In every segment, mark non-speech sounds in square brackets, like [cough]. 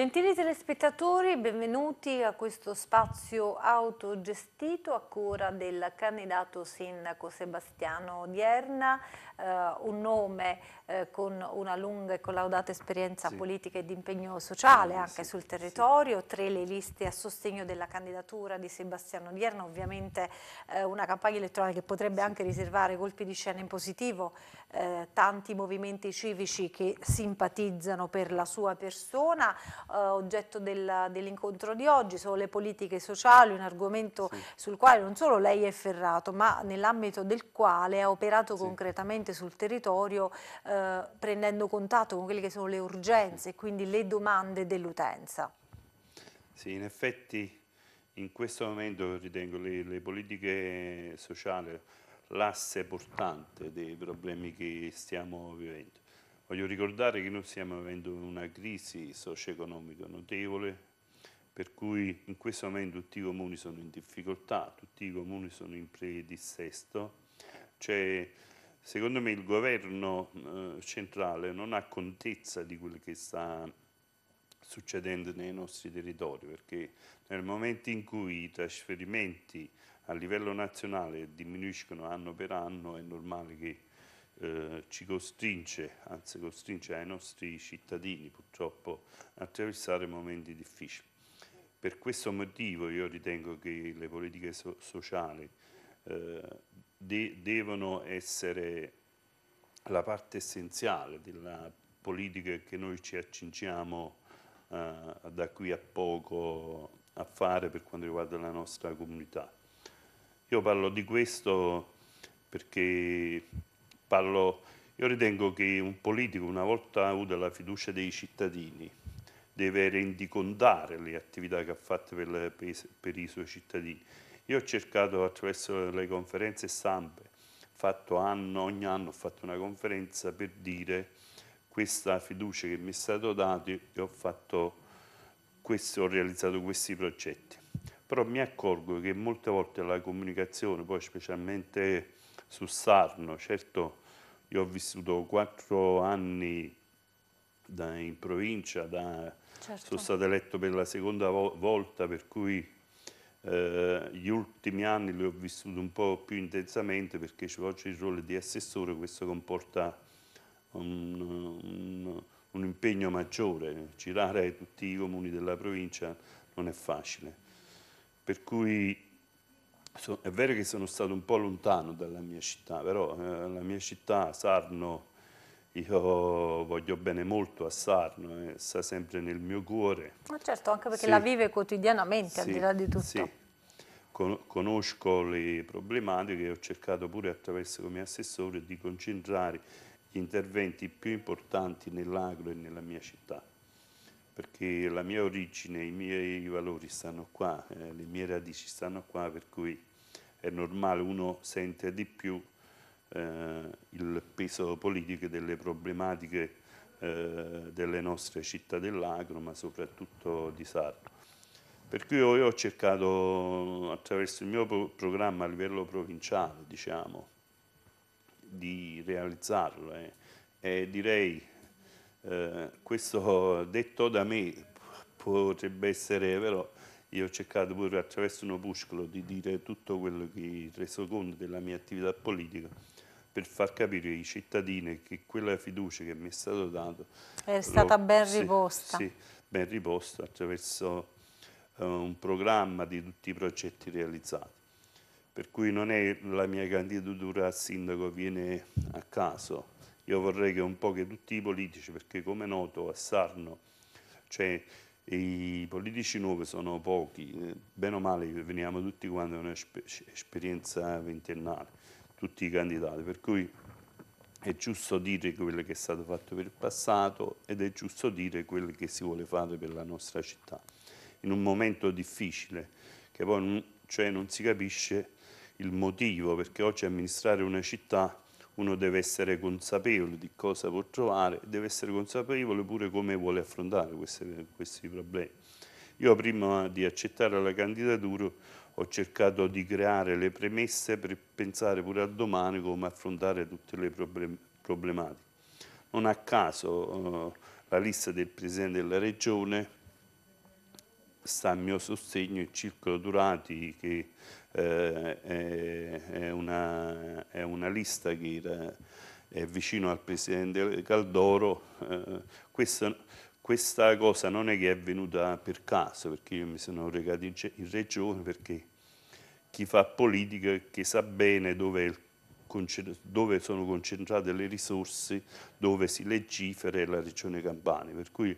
Gentili telespettatori, benvenuti a questo spazio autogestito a cura del candidato sindaco Sebastiano Odierna, eh, un nome eh, con una lunga e collaudata esperienza sì. politica e di impegno sociale eh, anche sì, sul territorio, sì. tre le liste a sostegno della candidatura di Sebastiano Odierna, ovviamente eh, una campagna elettorale che potrebbe anche riservare colpi di scena in positivo, eh, tanti movimenti civici che simpatizzano per la sua persona, eh, oggetto del, dell'incontro di oggi, sono le politiche sociali, un argomento sì. sul quale non solo lei è ferrato, ma nell'ambito del quale ha operato sì. concretamente sul territorio eh, prendendo contatto con quelle che sono le urgenze e quindi le domande dell'utenza. Sì, in effetti in questo momento ritengo le, le politiche sociali l'asse portante dei problemi che stiamo vivendo. Voglio ricordare che noi stiamo avendo una crisi socio-economica notevole, per cui in questo momento tutti i comuni sono in difficoltà, tutti i comuni sono in predissesto. Cioè, secondo me il governo eh, centrale non ha contezza di quello che sta succedendo nei nostri territori, perché nel momento in cui i trasferimenti a livello nazionale diminuiscono anno per anno è normale che eh, ci costringe, anzi costringe ai nostri cittadini purtroppo a attraversare momenti difficili. Per questo motivo io ritengo che le politiche so sociali eh, de devono essere la parte essenziale della politica che noi ci accingiamo eh, da qui a poco a fare per quanto riguarda la nostra comunità. Io parlo di questo perché Parlo, io ritengo che un politico, una volta avuta la fiducia dei cittadini, deve rendicontare le attività che ha fatto per, per i suoi cittadini. Io ho cercato attraverso le conferenze stampe, fatto anno, ogni anno ho fatto una conferenza per dire questa fiducia che mi è stata data e ho, fatto questo, ho realizzato questi progetti. Però mi accorgo che molte volte la comunicazione, poi specialmente su Sarno, certo io ho vissuto quattro anni da, in provincia, da, certo. sono stato eletto per la seconda vo volta, per cui eh, gli ultimi anni li ho vissuti un po' più intensamente perché ci faccio il ruolo di assessore, questo comporta un, un, un impegno maggiore, girare tutti i comuni della provincia non è facile. Per cui so, è vero che sono stato un po' lontano dalla mia città, però eh, la mia città, Sarno, io voglio bene molto a Sarno, eh, sta sempre nel mio cuore. Ma certo, anche perché sì. la vive quotidianamente, sì, al di là di tutto. Sì. Con conosco le problematiche e ho cercato pure attraverso come assessore di concentrare gli interventi più importanti nell'agro e nella mia città perché la mia origine, i miei valori stanno qua, eh, le mie radici stanno qua, per cui è normale uno sente di più eh, il peso politico delle problematiche eh, delle nostre città dell'agro, ma soprattutto di Sarno. Per cui io ho cercato attraverso il mio programma a livello provinciale, diciamo, di realizzarlo eh, e direi eh, questo detto da me potrebbe essere vero, io ho cercato pure attraverso un opuscolo di dire tutto quello che reso conto della mia attività politica per far capire ai cittadini che quella fiducia che mi è stata data è stata lo, ben riposta. sì, ben riposta attraverso eh, un programma di tutti i progetti realizzati. Per cui non è la mia candidatura a sindaco viene a caso, io vorrei che un po' che tutti i politici, perché come noto a Sarno, cioè, i politici nuovi sono pochi, eh, bene o male veniamo tutti quanti da un'esperienza ventennale, tutti i candidati, per cui è giusto dire quello che è stato fatto per il passato ed è giusto dire quello che si vuole fare per la nostra città. In un momento difficile, che poi non, cioè non si capisce il motivo, perché oggi amministrare una città uno deve essere consapevole di cosa può trovare, deve essere consapevole pure come vuole affrontare questi, questi problemi. Io prima di accettare la candidatura ho cercato di creare le premesse per pensare pure a domani come affrontare tutte le problematiche. Non a caso eh, la lista del Presidente della Regione sta a mio sostegno e Circolo Durati che eh, è, è, una, è, una, lista che era, è vicino al presidente Caldoro. Eh, questa, questa, cosa non è che è venuta per caso, perché io mi sono recato in, in regione, perché chi fa politica che sa bene dove il dove sono concentrate le risorse, dove si legifera è la regione Campania, per cui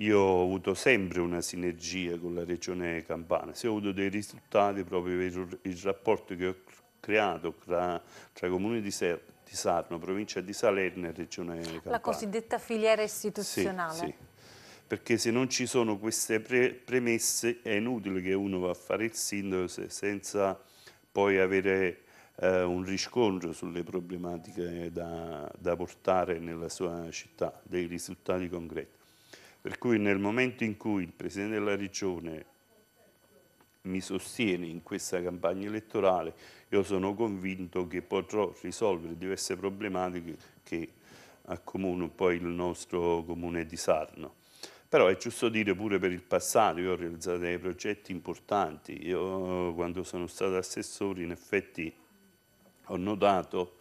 io ho avuto sempre una sinergia con la regione campana, se ho avuto dei risultati proprio per il rapporto che ho creato tra, tra comune di, Ser di Sarno, provincia di Salerno e regione campana. La cosiddetta filiera istituzionale. Sì, sì. perché se non ci sono queste pre premesse è inutile che uno va a fare il sindaco se senza poi avere eh, un riscontro sulle problematiche da, da portare nella sua città, dei risultati concreti. Per cui nel momento in cui il Presidente della Regione mi sostiene in questa campagna elettorale, io sono convinto che potrò risolvere diverse problematiche che accomunano poi il nostro comune di Sarno. Però è giusto dire pure per il passato, io ho realizzato dei progetti importanti, io quando sono stato assessore in effetti ho notato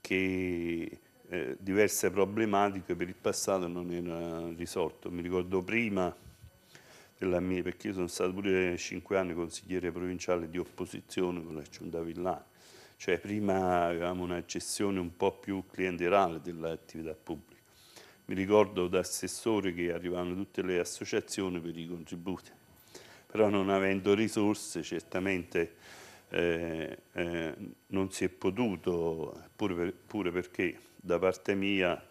che eh, diverse problematiche per il passato non era risolto. Mi ricordo prima della mia, perché io sono stato pure cinque anni consigliere provinciale di opposizione con la Giunta Villani, cioè prima avevamo una gestione un po' più clienterale dell'attività pubblica. Mi ricordo da assessore che arrivavano tutte le associazioni per i contributi, però non avendo risorse certamente eh, eh, non si è potuto, pure, per, pure perché da parte mia,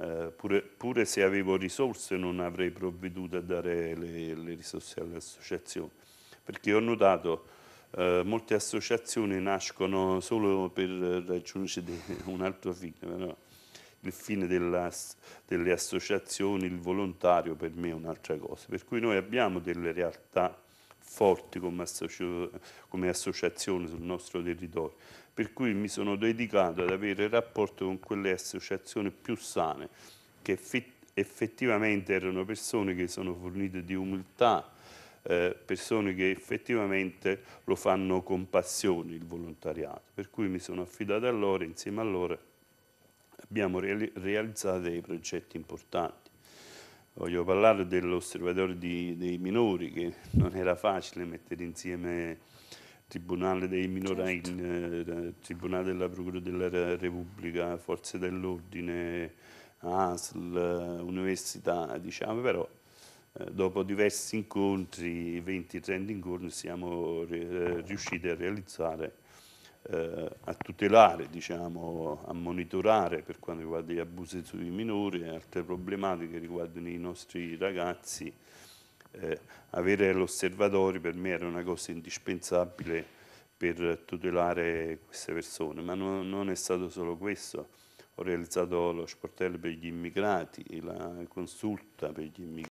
eh, pure, pure, se avevo risorse non avrei provveduto a dare le, le risorse alle associazioni, perché ho notato eh, molte associazioni nascono solo per raggiungere [laughs] un altro fine, però il fine della, delle associazioni, il volontario per me è un'altra cosa, per cui noi abbiamo delle realtà forti come, associo, come associazione sul nostro territorio, per cui mi sono dedicato ad avere rapporto con quelle associazioni più sane, che effettivamente erano persone che sono fornite di umiltà, eh, persone che effettivamente lo fanno con passione il volontariato. Per cui mi sono affidato a loro, insieme a loro abbiamo reali realizzato dei progetti importanti. Voglio parlare dell'osservatorio dei minori, che non era facile mettere insieme Tribunale dei minorenni, certo. Eh, Tribunale della Procura della Repubblica, Forze dell'Ordine, ASL, Università, diciamo, però eh, dopo diversi incontri, 20-30 incontri, siamo eh, riusciti a realizzare eh, a tutelare, diciamo, a monitorare per quanto riguarda gli abusi sui minori e altre problematiche che riguardano i nostri ragazzi. Eh, avere l'osservatorio per me era una cosa indispensabile per tutelare queste persone, ma no, non è stato solo questo. Ho realizzato lo sportello per gli immigrati, la consulta per gli immigrati.